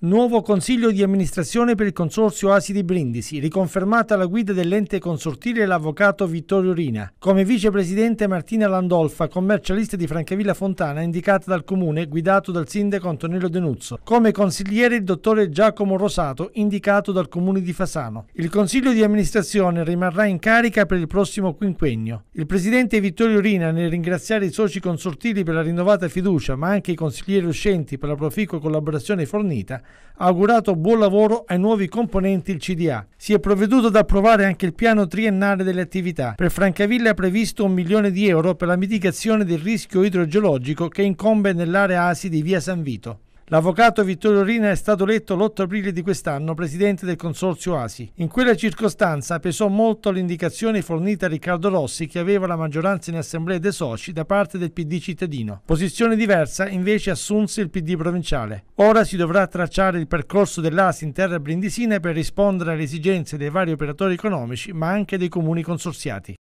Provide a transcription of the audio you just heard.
Nuovo consiglio di amministrazione per il consorzio Asi di Brindisi, riconfermata la guida dell'ente consortile l'avvocato Vittorio Rina, come vicepresidente Martina Landolfa, commercialista di Francavilla Fontana indicata dal comune guidato dal sindaco Antonello Denuzzo, come consigliere il dottore Giacomo Rosato indicato dal comune di Fasano. Il consiglio di amministrazione rimarrà in carica per il prossimo quinquennio. Il presidente Vittorio Rina, nel ringraziare i soci consortili per la rinnovata fiducia, ma anche i consiglieri uscenti per la proficua collaborazione fornita, ha augurato buon lavoro ai nuovi componenti il CDA. Si è provveduto ad approvare anche il piano triennale delle attività. Per Francavilla ha previsto un milione di euro per la mitigazione del rischio idrogeologico che incombe nell'area ASI di via San Vito. L'avvocato Vittorio Rina è stato eletto l'8 aprile di quest'anno presidente del consorzio ASI. In quella circostanza pesò molto l'indicazione fornita a Riccardo Rossi che aveva la maggioranza in assemblea dei soci da parte del PD cittadino. Posizione diversa invece assunse il PD provinciale. Ora si dovrà tracciare il percorso dell'ASI in terra brindisina per rispondere alle esigenze dei vari operatori economici ma anche dei comuni consorziati.